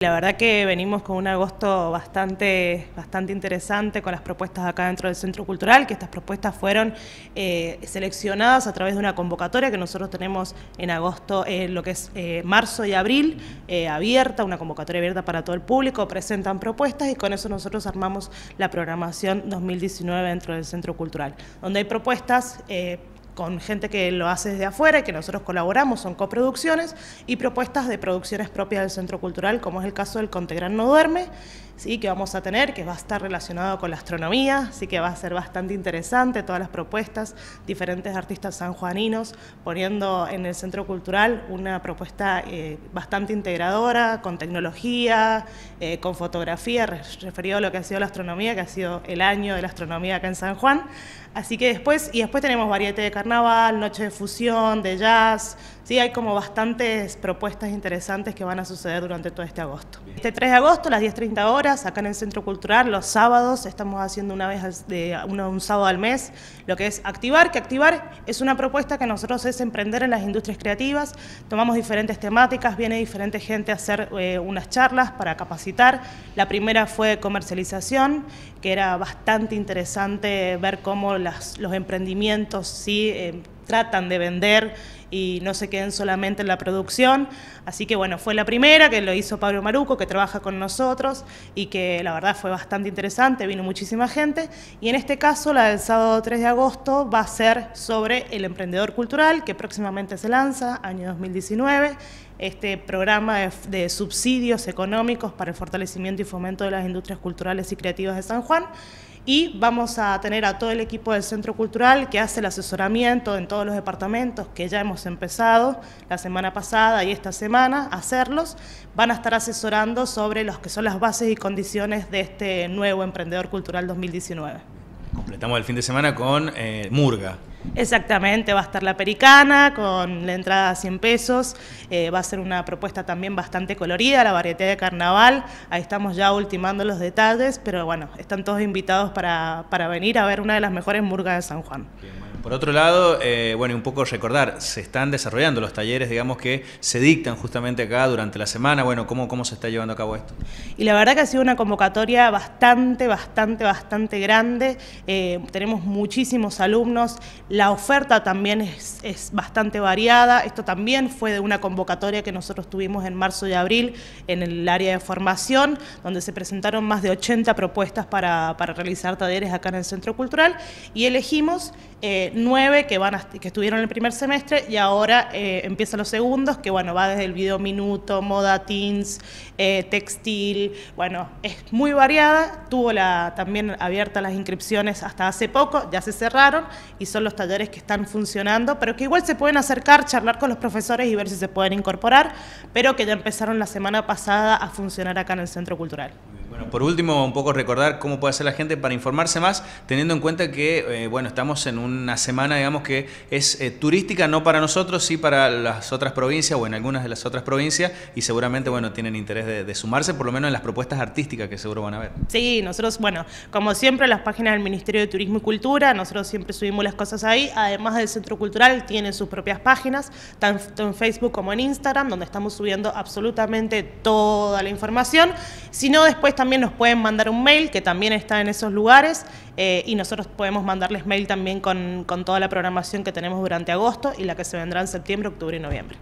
La verdad que venimos con un agosto bastante, bastante interesante con las propuestas acá dentro del Centro Cultural, que estas propuestas fueron eh, seleccionadas a través de una convocatoria que nosotros tenemos en agosto, en lo que es eh, marzo y abril, eh, abierta, una convocatoria abierta para todo el público, presentan propuestas y con eso nosotros armamos la programación 2019 dentro del Centro Cultural, donde hay propuestas con gente que lo hace desde afuera y que nosotros colaboramos, son coproducciones y propuestas de producciones propias del Centro Cultural, como es el caso del Gran No Duerme ¿sí? que vamos a tener, que va a estar relacionado con la astronomía, así que va a ser bastante interesante todas las propuestas, diferentes artistas sanjuaninos poniendo en el Centro Cultural una propuesta eh, bastante integradora, con tecnología, eh, con fotografía, referido a lo que ha sido la astronomía, que ha sido el año de la astronomía acá en San Juan. Así que después, y después tenemos variete de carnaval, noche de fusión, de jazz, Sí, hay como bastantes propuestas interesantes que van a suceder durante todo este agosto. Este 3 de agosto, las 10.30 horas, acá en el Centro Cultural, los sábados, estamos haciendo una vez de, un sábado al mes, lo que es Activar, que Activar es una propuesta que nosotros es emprender en las industrias creativas, tomamos diferentes temáticas, viene diferente gente a hacer eh, unas charlas para capacitar, la primera fue comercialización, que era bastante interesante ver cómo los emprendimientos, sí, em, tratan de vender y no se queden solamente en la producción. Así que bueno, fue la primera que lo hizo Pablo Maruco, que trabaja con nosotros y que la verdad fue bastante interesante, vino muchísima gente. Y en este caso, la del sábado 3 de agosto va a ser sobre el emprendedor cultural, que próximamente se lanza, año 2019 este programa de, subsidios económicos para el fortalecimiento y fomento de las industrias culturales y creativas de San Juan y vamos a tener a todo el equipo del Centro Cultural que hace el asesoramiento en todos los departamentos que ya hemos empezado la semana pasada y esta semana a hacerlos. Van a estar asesorando sobre los que son las bases y condiciones de este nuevo Emprendedor Cultural 2019. Completamos el fin de semana con eh, Murga. Exactamente, va a estar la Pericana con la entrada a 100 pesos, eh, va a ser una propuesta también bastante colorida, la variedad de carnaval, ahí estamos ya ultimando los detalles, pero bueno, están todos invitados para, para venir a ver una de las mejores murgas de San Juan. Por otro lado, eh, bueno, bueno, un poco recordar, se están desarrollando los talleres, digamos, que se dictan justamente acá durante la semana. Bueno, ¿cómo, cómo se está llevando a cabo esto? Y la verdad que ha sido una convocatoria bastante, bastante, bastante grande. Eh, tenemos muchísimos alumnos. La oferta también es, es bastante variada. Esto también fue de una convocatoria que nosotros tuvimos en marzo y abril en el área de formación, donde se presentaron más de 80 propuestas para, realizar talleres acá en el Centro Cultural y elegimos... Eh, nueve que, van que estuvieron en el primer semestre y ahora eh, empiezan los segundos, que bueno, va desde el video minuto, moda teens, eh, textil, bueno, es muy variada, tuvo también abiertas las inscripciones hasta hace poco, ya se cerraron y son los talleres que están funcionando, pero que igual se pueden acercar, charlar con los profesores y ver si se pueden incorporar, pero que ya empezaron la semana pasada a funcionar acá en el Centro Cultural. Bueno, por último, un poco recordar cómo puede hacer la gente para informarse más, teniendo en cuenta que, eh, bueno, estamos en una semana, digamos, que es eh, turística, no para nosotros, sí para las otras provincias o en algunas de las otras provincias, y seguramente, bueno, tienen interés de, sumarse, por lo menos en las propuestas artísticas que seguro van a ver. Sí, nosotros, bueno, como siempre, las páginas del Ministerio de Turismo y Cultura, nosotros siempre subimos las cosas ahí, además del Centro Cultural tiene sus propias páginas, tanto en Facebook como en Instagram, donde estamos subiendo absolutamente toda la información, sino después también nos pueden mandar un mail que también está en esos lugares eh, y nosotros podemos mandarles mail también con toda la programación que tenemos durante agosto y la que se vendrá en septiembre, octubre y noviembre.